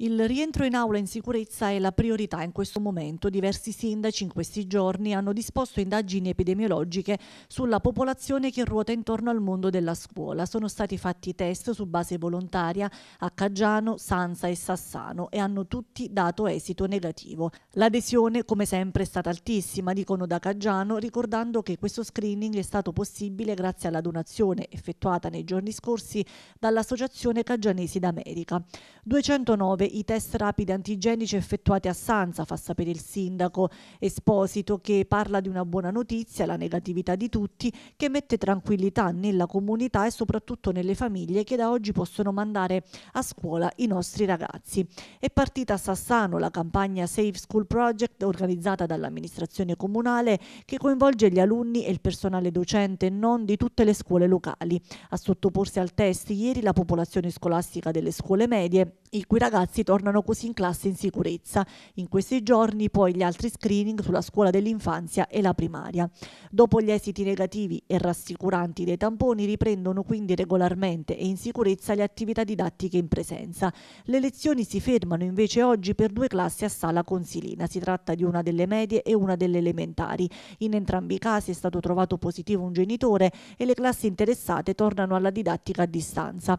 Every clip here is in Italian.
Il rientro in aula in sicurezza è la priorità in questo momento. Diversi sindaci in questi giorni hanno disposto indagini epidemiologiche sulla popolazione che ruota intorno al mondo della scuola. Sono stati fatti test su base volontaria a Caggiano, Sanza e Sassano e hanno tutti dato esito negativo. L'adesione, come sempre, è stata altissima, dicono da Caggiano, ricordando che questo screening è stato possibile grazie alla donazione effettuata nei giorni scorsi dall'Associazione Caggianesi d'America. 209 i test rapidi antigenici effettuati a Sanza, fa sapere il sindaco Esposito che parla di una buona notizia, la negatività di tutti, che mette tranquillità nella comunità e soprattutto nelle famiglie che da oggi possono mandare a scuola i nostri ragazzi. È partita a Sassano la campagna Safe School Project organizzata dall'amministrazione comunale che coinvolge gli alunni e il personale docente e non di tutte le scuole locali. A sottoporsi al test ieri la popolazione scolastica delle scuole medie, i cui ragazzi ragazzi tornano così in classe in sicurezza. In questi giorni poi gli altri screening sulla scuola dell'infanzia e la primaria. Dopo gli esiti negativi e rassicuranti dei tamponi riprendono quindi regolarmente e in sicurezza le attività didattiche in presenza. Le lezioni si fermano invece oggi per due classi a sala consilina. Si tratta di una delle medie e una delle elementari. In entrambi i casi è stato trovato positivo un genitore e le classi interessate tornano alla didattica a distanza.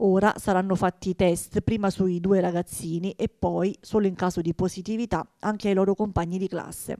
Ora saranno fatti i test prima sui due ragazzini e poi, solo in caso di positività, anche ai loro compagni di classe.